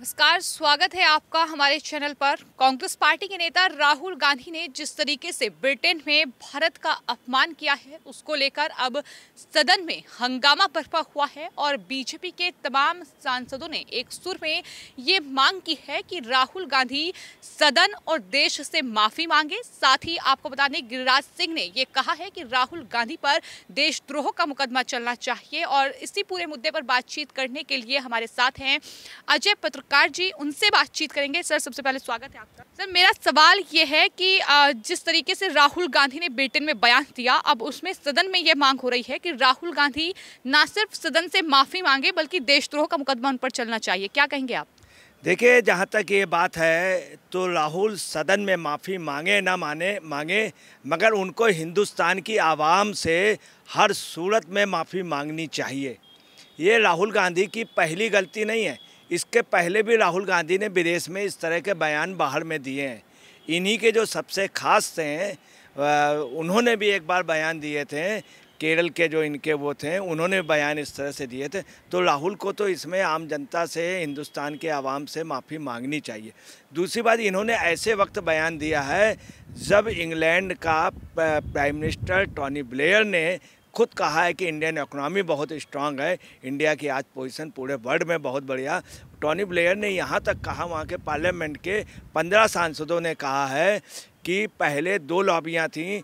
नमस्कार स्वागत है आपका हमारे चैनल पर कांग्रेस पार्टी के नेता राहुल गांधी ने जिस तरीके से ब्रिटेन में भारत का अपमान किया है उसको लेकर अब सदन में हंगामा बरपा हुआ है और बीजेपी के तमाम सांसदों ने एक सुर में ये मांग की है कि राहुल गांधी सदन और देश से माफ़ी मांगे साथ ही आपको बता दें गिरिराज सिंह ने ये कहा है कि राहुल गांधी पर देशद्रोह का मुकदमा चलना चाहिए और इसी पूरे मुद्दे पर बातचीत करने के लिए हमारे साथ हैं अजय पत्र सरकार जी उनसे बातचीत करेंगे सर सबसे पहले स्वागत है आपका सर मेरा सवाल ये है कि जिस तरीके से राहुल गांधी ने ब्रिटेन में बयान दिया अब उसमें सदन में ये मांग हो रही है कि राहुल गांधी ना सिर्फ सदन से माफ़ी मांगे बल्कि देशद्रोह का मुकदमा उन पर चलना चाहिए क्या कहेंगे आप देखिए जहाँ तक ये बात है तो राहुल सदन में माफ़ी मांगे ना माने मांगे मगर उनको हिंदुस्तान की आवाम से हर सूरत में माफ़ी मांगनी चाहिए ये राहुल गांधी की पहली गलती नहीं है इसके पहले भी राहुल गांधी ने विदेश में इस तरह के बयान बाहर में दिए हैं इन्हीं के जो सबसे खास थे उन्होंने भी एक बार बयान दिए थे केरल के जो इनके वो थे उन्होंने बयान इस तरह से दिए थे तो राहुल को तो इसमें आम जनता से हिंदुस्तान के आवाम से माफ़ी मांगनी चाहिए दूसरी बात इन्होंने ऐसे वक्त बयान दिया है जब इंग्लैंड का प्राइम मिनिस्टर टॉनी ब्लेयर ने खुद कहा है कि इंडियन इकोनॉमी बहुत स्ट्रांग है इंडिया की आज पोजीशन पूरे वर्ल्ड में बहुत बढ़िया टॉनी ब्लेयर ने यहाँ तक कहा वहाँ के पार्लियामेंट के पंद्रह सांसदों ने कहा है कि पहले दो लॉबियाँ थीं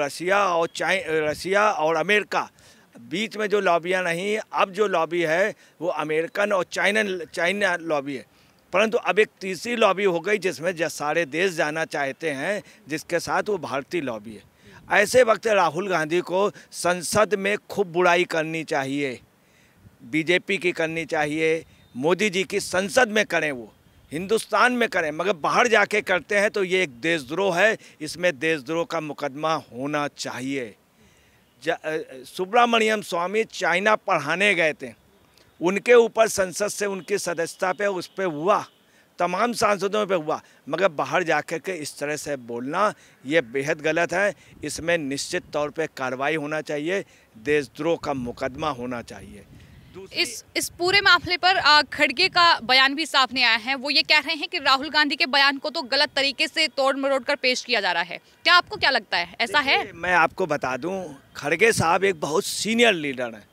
रसिया और चाइ रसिया और अमेरिका बीच में जो लॉबियाँ नहीं अब जो लॉबी है वो अमेरिकन और चाइना चाइना लॉबी है परंतु अब एक तीसरी लॉबी हो गई जिसमें सारे देश जाना चाहते हैं जिसके साथ वो भारतीय लॉबी है ऐसे वक्त राहुल गांधी को संसद में खूब बुराई करनी चाहिए बीजेपी की करनी चाहिए मोदी जी की संसद में करें वो हिंदुस्तान में करें मगर बाहर जाके करते हैं तो ये एक देशद्रोह है इसमें देशद्रोह का मुकदमा होना चाहिए सुब्रमण्यम स्वामी चाइना पढ़ाने गए थे उनके ऊपर संसद से उनकी सदस्यता पे उस पर हुआ तमाम सांसदों पे हुआ मगर बाहर जा कर के इस तरह से बोलना ये बेहद गलत है इसमें निश्चित तौर पे कार्रवाई होना चाहिए देशद्रोह का मुकदमा होना चाहिए इस इस पूरे मामले पर खड़गे का बयान भी सामने आया है वो ये कह रहे हैं कि राहुल गांधी के बयान को तो गलत तरीके से तोड़ मरोड़ कर पेश किया जा रहा है क्या आपको क्या लगता है ऐसा है मैं आपको बता दूं खड़गे साहब एक बहुत सीनियर लीडर हैं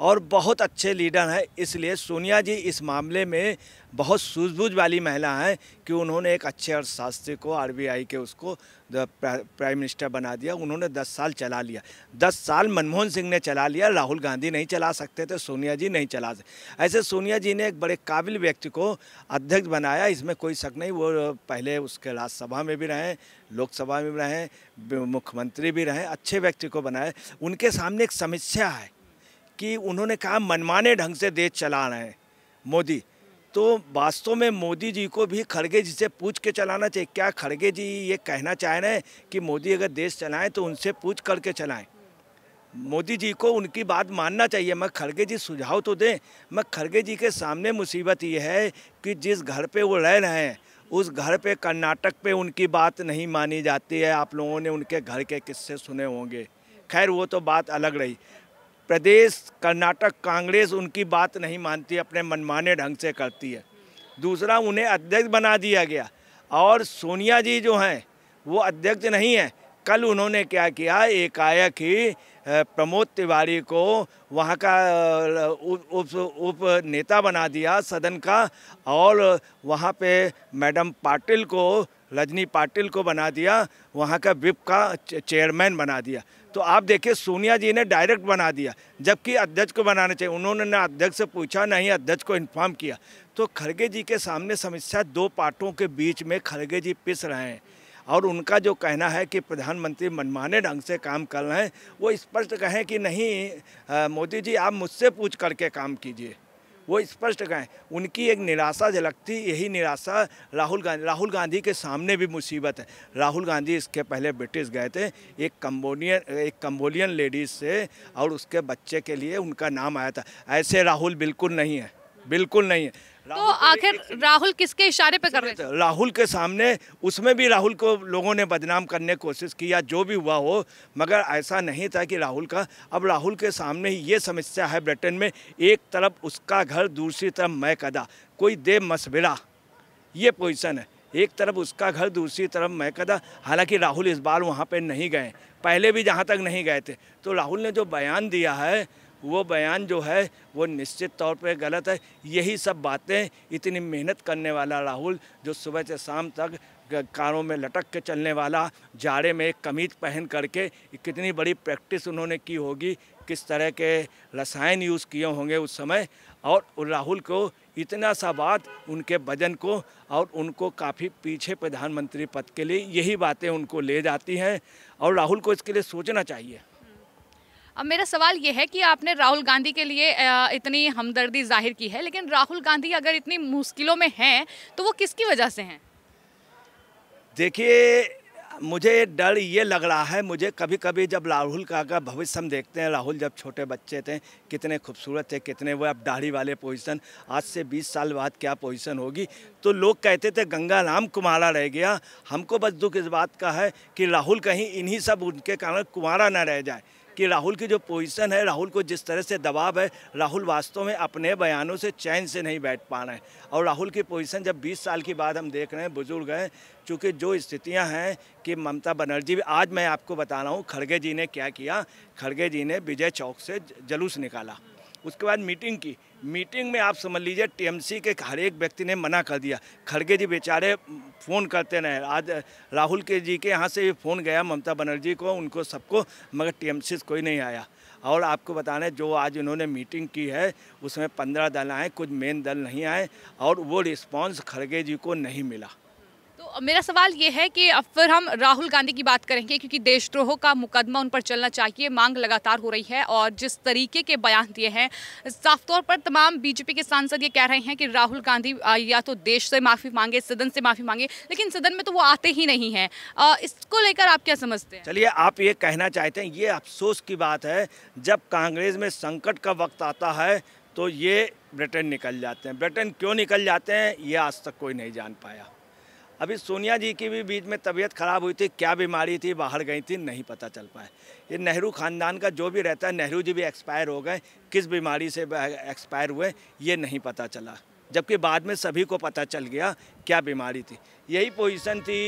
और बहुत अच्छे लीडर हैं इसलिए सोनिया जी इस मामले में बहुत सूझबूझ वाली महिला हैं कि उन्होंने एक अच्छे अर्थशास्त्री को आरबीआई के उसको प्राइम मिनिस्टर बना दिया उन्होंने 10 साल चला लिया 10 साल मनमोहन सिंह ने चला लिया राहुल गांधी नहीं चला सकते थे सोनिया जी नहीं चला सकते ऐसे सोनिया जी ने एक बड़े काबिल व्यक्ति को अध्यक्ष बनाया इसमें कोई शक नहीं वो पहले उसके राज्यसभा में भी रहें लोकसभा में भी रहें मुख्यमंत्री भी रहें अच्छे व्यक्ति को बनाए उनके सामने एक समस्या है कि उन्होंने कहा मनमाने ढंग से देश चला रहे हैं मोदी तो वास्तव में मोदी जी को भी खड़गे जी से पूछ के चलाना चाहिए क्या खड़गे जी ये कहना चाह रहे हैं कि मोदी अगर देश चलाएं तो उनसे पूछ करके चलाएं मोदी जी को उनकी बात मानना चाहिए मैं खड़गे जी सुझाव तो दें मैं खड़गे जी के सामने मुसीबत ये है कि जिस घर पे वो रह रहे हैं उस घर पे कर्नाटक पे उनकी बात नहीं मानी जाती है आप लोगों ने उनके घर के किस्से सुने होंगे खैर वो तो बात अलग रही प्रदेश कर्नाटक कांग्रेस उनकी बात नहीं मानती अपने मनमाने ढंग से करती है दूसरा उन्हें अध्यक्ष बना दिया गया और सोनिया जी जो हैं वो अध्यक्ष नहीं हैं कल उन्होंने क्या किया एकाएक ही प्रमोद तिवारी को वहाँ का उप उप नेता बना दिया सदन का और वहाँ पे मैडम पाटिल को रजनी पाटिल को बना दिया वहाँ का विप का चेयरमैन बना दिया तो आप देखिए सोनिया जी ने डायरेक्ट बना दिया जबकि अध्यक्ष को बनाना चाहिए उन्होंने ना अध्यक्ष से पूछा ना ही अध्यक्ष को इन्फॉर्म किया तो खड़गे जी के सामने समस्या दो पार्टों के बीच में खड़गे जी पिस रहे हैं और उनका जो कहना है कि प्रधानमंत्री मनमाने ढंग से काम कर रहे हैं वो स्पष्ट कहें कि नहीं मोदी जी आप मुझसे पूछ करके काम कीजिए वो स्पष्ट कहें उनकी एक निराशा झलकती यही निराशा राहुल गांधी राहुल गांधी के सामने भी मुसीबत है राहुल गांधी इसके पहले ब्रिटिश गए थे एक कम्बोडियन एक कम्बोलियन लेडीज़ से और उसके बच्चे के लिए उनका नाम आया था ऐसे राहुल बिल्कुल नहीं है बिल्कुल नहीं है तो आखिर राहुल किसके इशारे पे कर रहे थे राहुल के सामने उसमें भी राहुल को लोगों ने बदनाम करने की कोशिश की या जो भी हुआ हो मगर ऐसा नहीं था कि राहुल का अब राहुल के सामने ही ये समस्या है ब्रिटेन में एक तरफ उसका घर दूसरी तरफ मैं कदा कोई दे मशविरा ये पोजिशन है एक तरफ उसका घर दूसरी तरफ मैं कदा हालांकि राहुल इस बार वहाँ पर नहीं गए पहले भी जहाँ तक नहीं गए थे तो राहुल ने जो बयान दिया है वो बयान जो है वो निश्चित तौर पे गलत है यही सब बातें इतनी मेहनत करने वाला राहुल जो सुबह से शाम तक कारों में लटक के चलने वाला जाड़े में एक कमीज पहन करके कितनी बड़ी प्रैक्टिस उन्होंने की होगी किस तरह के रसायन यूज़ किए होंगे उस समय और राहुल को इतना सा बात उनके वजन को और उनको काफ़ी पीछे प्रधानमंत्री पद के लिए यही बातें उनको ले जाती हैं और राहुल को इसके लिए सोचना चाहिए अब मेरा सवाल ये है कि आपने राहुल गांधी के लिए इतनी हमदर्दी जाहिर की है लेकिन राहुल गांधी अगर इतनी मुश्किलों में हैं तो वो किसकी वजह से हैं देखिए मुझे डर ये लग रहा है मुझे कभी कभी जब राहुल का अगर भविष्य हम देखते हैं राहुल जब छोटे बच्चे थे कितने खूबसूरत थे कितने वो अब दाढ़ी वाले पोजीशन आज से 20 साल बाद क्या पोजीशन होगी तो लोग कहते थे गंगा राम कुमारा रह गया हमको बस दुख इस बात का है कि राहुल कहीं इन्हीं सब उनके कारण कुमारा ना रह जाए कि राहुल की जो पोजीशन है राहुल को जिस तरह से दबाव है राहुल वास्तव में अपने बयानों से चैन से नहीं बैठ पा रहे हैं और राहुल की पोजीशन जब 20 साल की बाद हम देख रहे हैं बुजुर्ग हैं चूँकि जो स्थितियाँ हैं कि ममता बनर्जी आज मैं आपको बता रहा हूँ खड़गे जी ने क्या किया खड़गे जी ने विजय चौक से जलूस निकाला उसके बाद मीटिंग की मीटिंग में आप समझ लीजिए टीएमसी के हर एक व्यक्ति ने मना कर दिया खड़गे जी बेचारे फ़ोन करते रहे आज राहुल के जी के यहाँ से भी फ़ोन गया ममता बनर्जी को उनको सबको मगर टीएमसी से कोई नहीं आया और आपको बताना जो आज उन्होंने मीटिंग की है उसमें पंद्रह दल आए कुछ मेन दल नहीं आए और वो रिस्पॉन्स खड़गे जी को नहीं मिला तो मेरा सवाल ये है कि अब फिर हम राहुल गांधी की बात करेंगे क्योंकि देशद्रोह का मुकदमा उन पर चलना चाहिए मांग लगातार हो रही है और जिस तरीके के बयान दिए हैं साफ तौर पर तमाम बीजेपी के सांसद ये कह रहे हैं कि राहुल गांधी या तो देश से माफ़ी मांगे सदन से माफ़ी मांगे लेकिन सदन में तो वो आते ही नहीं हैं इसको लेकर आप क्या समझते हैं चलिए आप ये कहना चाहते हैं ये अफसोस की बात है जब कांग्रेस में संकट का वक्त आता है तो ये ब्रिटेन निकल जाते हैं ब्रिटेन क्यों निकल जाते हैं ये आज तक कोई नहीं जान पाया अभी सोनिया जी की भी बीच में तबीयत ख़राब हुई थी क्या बीमारी थी बाहर गई थी नहीं पता चल पाए ये नेहरू ख़ानदान का जो भी रहता है नेहरू जी भी एक्सपायर हो गए किस बीमारी से एक्सपायर हुए ये नहीं पता चला जबकि बाद में सभी को पता चल गया क्या बीमारी थी यही पोजीशन थी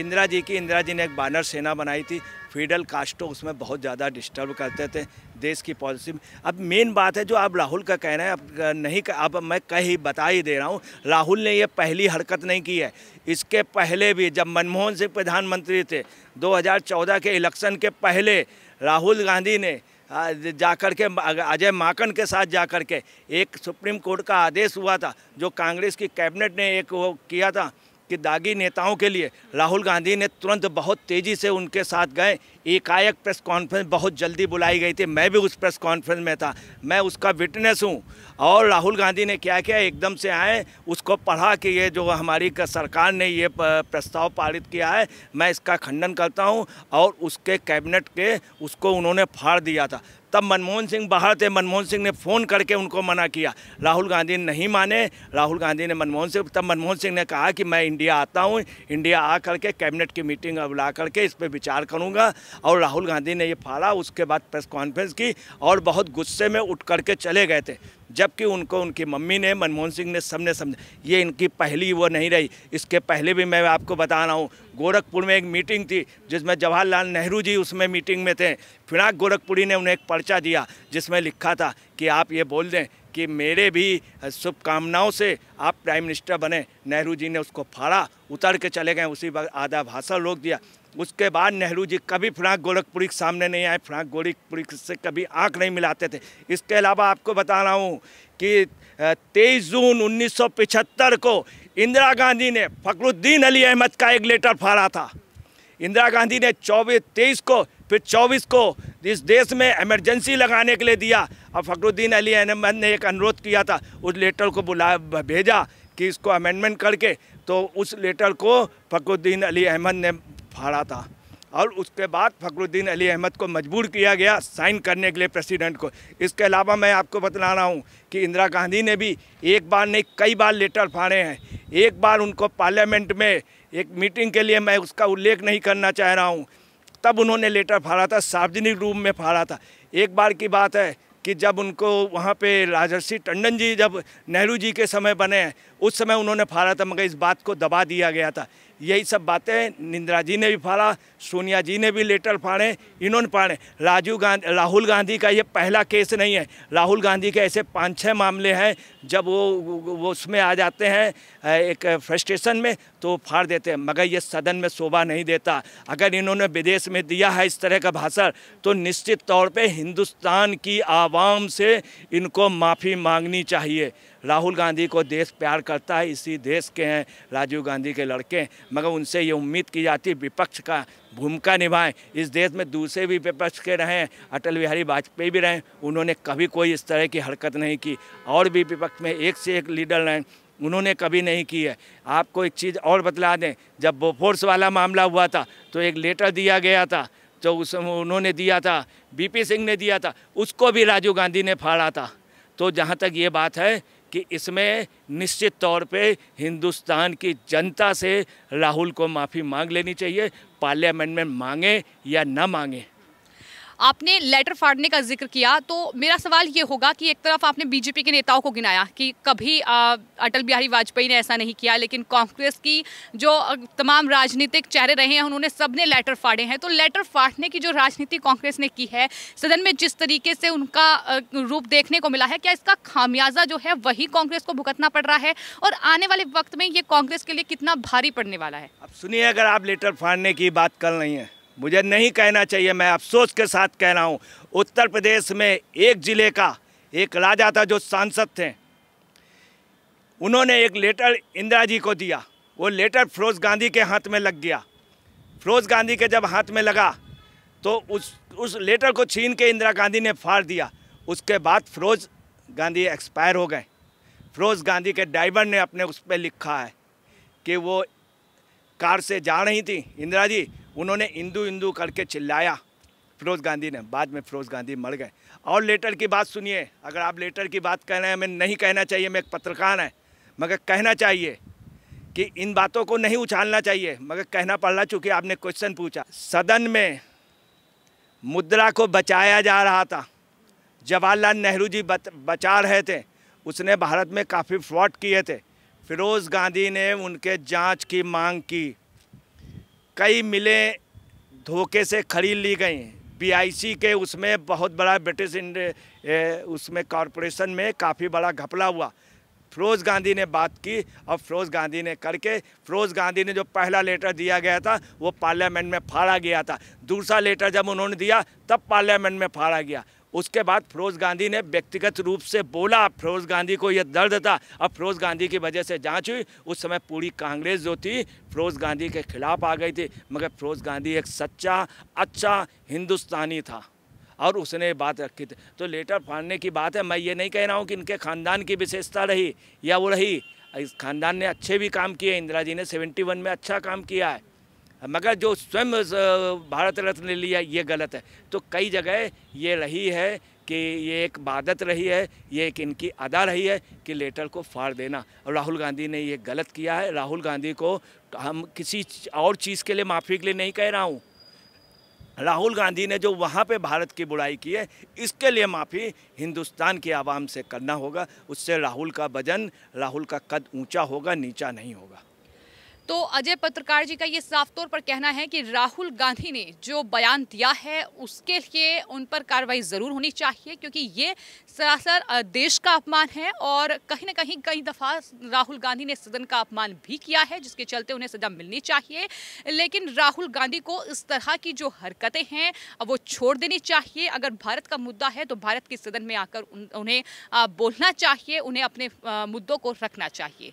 इंदिरा जी की इंदिरा जी ने एक बानर सेना बनाई थी फीडल कास्टो उसमें बहुत ज़्यादा डिस्टर्ब करते थे देश की पॉलिसी में अब मेन बात है जो आप राहुल का कहना है अब नहीं अब मैं कहीं बता ही दे रहा हूँ राहुल ने ये पहली हरकत नहीं की है इसके पहले भी जब मनमोहन सिंह प्रधानमंत्री थे 2014 के इलेक्शन के पहले राहुल गांधी ने जाकर के अजय माकन के साथ जाकर के एक सुप्रीम कोर्ट का आदेश हुआ था जो कांग्रेस की कैबिनेट ने एक वो किया था कि दागी नेताओं के लिए राहुल गांधी ने तुरंत बहुत तेज़ी से उनके साथ गए एकाएक प्रेस कॉन्फ्रेंस बहुत जल्दी बुलाई गई थी मैं भी उस प्रेस कॉन्फ्रेंस में था मैं उसका विटनेस हूँ और राहुल गांधी ने क्या किया एकदम से आए उसको पढ़ा कि ये जो हमारी सरकार ने ये प्रस्ताव पारित किया है मैं इसका खंडन करता हूँ और उसके कैबिनेट के उसको उन्होंने फाड़ दिया था तब मनमोहन सिंह बाहर थे मनमोहन सिंह ने फ़ोन करके उनको मना किया राहुल गांधी नहीं माने राहुल गांधी ने मनमोहन सिंह तब मनमोहन सिंह ने कहा कि मैं इंडिया आता हूँ इंडिया आ करके कैबिनेट की मीटिंग अब ला करके इस पर विचार करूँगा और राहुल गांधी ने ये फाड़ा उसके बाद प्रेस कॉन्फ्रेंस की और बहुत गुस्से में उठ करके चले गए थे जबकि उनको उनकी मम्मी ने मनमोहन सिंह ने सबने समझा ये इनकी पहली वो नहीं रही इसके पहले भी मैं आपको बता रहा हूँ गोरखपुर में एक मीटिंग थी जिसमें जवाहरलाल नेहरू जी उसमें मीटिंग में थे फिराक गोरखपुरी ने उन्हें एक पर्चा दिया जिसमें लिखा था कि आप ये बोल दें कि मेरे भी शुभकामनाओं से आप प्राइम मिनिस्टर बने नेहरू जी ने उसको फाड़ा उतर के चले गए उसी वक्त आधा भाषण रोक दिया उसके बाद नेहरू जी कभी फ्रांक गोरखपुरी के सामने नहीं आए फ्रांक गोरखपुरी से कभी आंख नहीं मिलाते थे इसके अलावा आपको बता रहा हूँ कि 23 जून 1975 को इंदिरा गांधी ने फखरुद्दीन अली अहमद का एक लेटर फाड़ा था इंदिरा गांधी ने चौबीस तेईस को फिर चौबीस को इस देश में इमरजेंसी लगाने के लिए दिया और फखरुद्दीन अली अहमद ने एक अनुरोध किया था उस लेटर को बुला भेजा कि इसको अमेंडमेंट करके तो उस लेटर को फखरुद्दीन अली अहमद ने फाड़ा था और उसके बाद फखरुद्दीन अली अहमद को मजबूर किया गया साइन करने के लिए प्रेसिडेंट को इसके अलावा मैं आपको बतला रहा हूँ कि इंदिरा गांधी ने भी एक बार नहीं कई बार लेटर फाड़े हैं एक बार उनको पार्लियामेंट में एक मीटिंग के लिए मैं उसका उल्लेख नहीं करना चाह रहा हूँ तब उन्होंने लेटर फाड़ा था सार्वजनिक रूप में फाड़ा था एक बार की बात है कि जब उनको वहाँ पे राजर्षि टंडन जी जब नेहरू जी के समय बने हैं उस समय उन्होंने फाड़ा था मगर इस बात को दबा दिया गया था यही सब बातें निंद्रा जी ने भी फाड़ा सोनिया जी ने भी लेटर फाड़े इन्होंने फाड़े राजीव गांधी राहुल गांधी का ये पहला केस नहीं है राहुल गांधी के ऐसे पाँच छः मामले हैं जब वो वो उसमें आ जाते हैं एक फ्रस्ट्रेशन में तो फाड़ देते हैं मगर ये सदन में शोभा नहीं देता अगर इन्होंने विदेश में दिया है इस तरह का भाषण तो निश्चित तौर पर हिंदुस्तान की आवाम से इनको माफ़ी मांगनी चाहिए राहुल गांधी को देश प्यार करता है इसी देश के हैं राजीव गांधी के लड़के मगर उनसे ये उम्मीद की जाती विपक्ष का भूमिका निभाएं इस देश में दूसरे भी विपक्ष के रहें अटल बिहारी वाजपेयी भी रहें उन्होंने कभी कोई इस तरह की हरकत नहीं की और भी विपक्ष में एक से एक लीडर रहें उन्होंने कभी नहीं की है आपको एक चीज़ और बतला दें जब बोफोर्स वाला मामला हुआ था तो एक लेटर दिया गया था जो उस उन्होंने दिया था बीपी सिंह ने दिया था उसको भी राजीव गांधी ने फाड़ा था तो जहाँ तक ये बात है कि इसमें निश्चित तौर पे हिंदुस्तान की जनता से राहुल को माफ़ी मांग लेनी चाहिए पार्लियामेंट में मांगे या ना मांगें आपने लेटर फाड़ने का जिक्र किया तो मेरा सवाल ये होगा कि एक तरफ आपने बीजेपी के नेताओं को गिनाया कि कभी आ, अटल बिहारी वाजपेयी ने ऐसा नहीं किया लेकिन कांग्रेस की जो तमाम राजनीतिक चेहरे रहे हैं उन्होंने सबने लेटर फाड़े हैं तो लेटर फाड़ने की जो राजनीति कांग्रेस ने की है सदन में जिस तरीके से उनका रूप देखने को मिला है क्या इसका खामियाजा जो है वही कांग्रेस को भुगतना पड़ रहा है और आने वाले वक्त में ये कांग्रेस के लिए कितना भारी पड़ने वाला है अब सुनिए अगर आप लेटर फाड़ने की बात कर रही हैं मुझे नहीं कहना चाहिए मैं अफसोस के साथ कह रहा हूँ उत्तर प्रदेश में एक ज़िले का एक राजा था जो सांसद थे उन्होंने एक लेटर इंदिरा जी को दिया वो लेटर फिरोज गांधी के हाथ में लग गया फिरोज गांधी के जब हाथ में लगा तो उस उस लेटर को छीन के इंदिरा गांधी ने फाड़ दिया उसके बाद फिरोज गांधी एक्सपायर हो गए फिरोज गांधी के ड्राइवर ने अपने उस पर लिखा है कि वो कार से जा रही थी इंदिरा जी उन्होंने हिंदू हिंदू करके चिल्लाया फिरोज़ गांधी ने बाद में फिरोज़ गांधी मर गए और लेटर की बात सुनिए अगर आप लेटर की बात कह रहे हैं हमें नहीं कहना चाहिए मैं एक पत्रकार है मगर कहना चाहिए कि इन बातों को नहीं उछालना चाहिए मगर कहना पड़ रहा चूँकि आपने क्वेश्चन पूछा सदन में मुद्रा को बचाया जा रहा था जवाहरलाल नेहरू जी बत, बचा रहे थे उसने भारत में काफ़ी फ्रॉड किए थे फिरोज़ गांधी ने उनके जांच की मांग की कई मिलें धोखे से खरीद ली गई हैं बीआईसी के उसमें बहुत बड़ा ब्रिटिश उसमें कॉरपोरेशन में काफ़ी बड़ा घपला हुआ फिरोज़ गांधी ने बात की और फिरोज़ गांधी ने करके फिरोज़ गांधी ने जो पहला लेटर दिया गया था वो पार्लियामेंट में फाड़ा गया था दूसरा लेटर जब उन्होंने दिया तब पार्लियामेंट में फाड़ा गया उसके बाद फिरोज़ गांधी ने व्यक्तिगत रूप से बोला फिरोज़ गांधी को यह दर्द था अब फिरोज़ गांधी की वजह से जांच हुई उस समय पूरी कांग्रेस जो थी फिरोज़ गांधी के खिलाफ आ गई थी मगर फिरोज़ गांधी एक सच्चा अच्छा हिंदुस्तानी था और उसने बात रखी थी तो लेटर फाड़ने की बात है मैं ये नहीं कह रहा हूँ कि इनके ख़ानदान की विशेषता रही या वो रही इस खानदान ने अच्छे भी काम किए इंदिरा जी ने सेवेंटी में अच्छा काम किया है मगर जो स्वयं भारत रत्न ले लिया ये गलत है तो कई जगह ये रही है कि ये एक बादत रही है ये एक इनकी अदा रही है कि लेटर को फाड़ देना और राहुल गांधी ने ये गलत किया है राहुल गांधी को हम किसी और चीज़ के लिए माफ़ी के लिए नहीं कह रहा हूँ राहुल गांधी ने जो वहाँ पे भारत की बुराई की है इसके लिए माफ़ी हिंदुस्तान की आवाम से करना होगा उससे राहुल का वजन राहुल का कद ऊंचा होगा नीचा नहीं होगा तो अजय पत्रकार जी का ये साफ तौर पर कहना है कि राहुल गांधी ने जो बयान दिया है उसके लिए उन पर कार्रवाई ज़रूर होनी चाहिए क्योंकि ये सरासर देश का अपमान है और कहीं ना कहीं कई दफ़ा राहुल गांधी ने सदन का अपमान भी किया है जिसके चलते उन्हें सजा मिलनी चाहिए लेकिन राहुल गांधी को इस तरह की जो हरकतें हैं वो छोड़ देनी चाहिए अगर भारत का मुद्दा है तो भारत के सदन में आकर उन्हें बोलना चाहिए उन्हें अपने मुद्दों को रखना चाहिए